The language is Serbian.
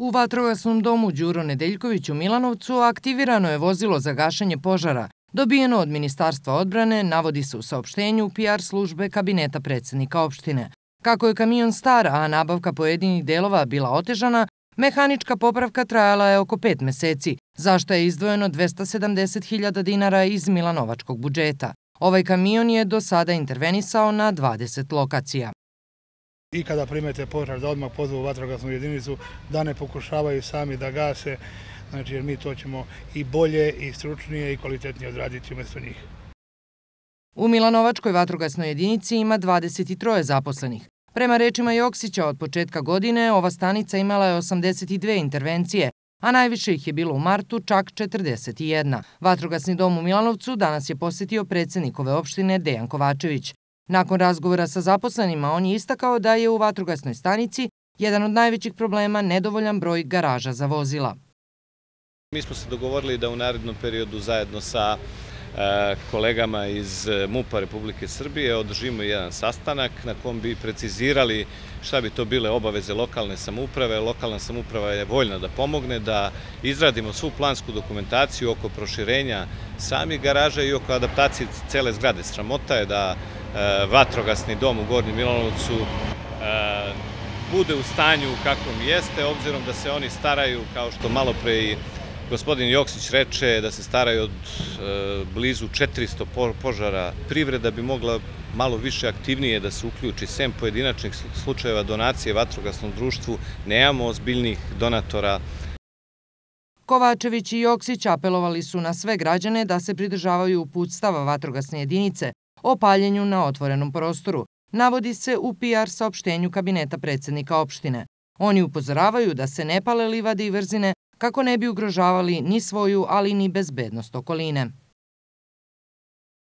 U vatrogasnom domu Đuro Nedeljković u Milanovcu aktivirano je vozilo za gašenje požara, dobijeno od Ministarstva odbrane, navodi se u saopštenju PR službe kabineta predsednika opštine. Kako je kamion star, a nabavka pojedinih delova bila otežana, mehanička popravka trajala je oko pet meseci, zašto je izdvojeno 270.000 dinara iz Milanovačkog budžeta. Ovaj kamion je do sada intervenisao na 20 lokacija. I kada primete požar da odmah pozvu vatrogasnu jedinicu, da ne pokušavaju sami da gase, znači jer mi to ćemo i bolje i stručnije i kvalitetnije odraditi umesto njih. U Milanovačkoj vatrogasnoj jedinici ima 23 zaposlenih. Prema rečima Joksića, od početka godine ova stanica imala je 82 intervencije, a najviše ih je bilo u martu, čak 41. Vatrogasni dom u Milanovcu danas je posetio predsednikove opštine Dejan Kovačević. Nakon razgovora sa zaposlenima, on je istakao da je u vatrogasnoj stanici jedan od najvećih problema nedovoljan broj garaža za vozila. Mi smo se dogovorili da u narednom periodu zajedno sa E, kolegama iz e, MUPA Republike Srbije održimo jedan sastanak na kom bi precizirali šta bi to bile obaveze lokalne samuprave. Lokalna samuprava je voljna da pomogne, da izradimo svu plansku dokumentaciju oko proširenja samih garaža i oko adaptacije cele zgrade. Sramota je da e, vatrogasni dom u Gornjem Milanovcu bude u stanju kakvom jeste, obzirom da se oni staraju, kao što malo pre i Gospodin Joksić reče da se staraju od e, blizu 400 požara. Privreda bi mogla malo više aktivnije da se uključi. Sem pojedinačnih slučajeva donacije vatrogasnom društvu, nemamo ozbiljnih donatora. Kovačević i Joksić apelovali su na sve građane da se pridržavaju uputstava vatrogasne jedinice o paljenju na otvorenom prostoru. Navodi se u PR saopštenju kabineta predsednika opštine. Oni upozoravaju da se ne pale livade i vrzine kako ne bi ugrožavali ni svoju, ali ni bezbednost okoline.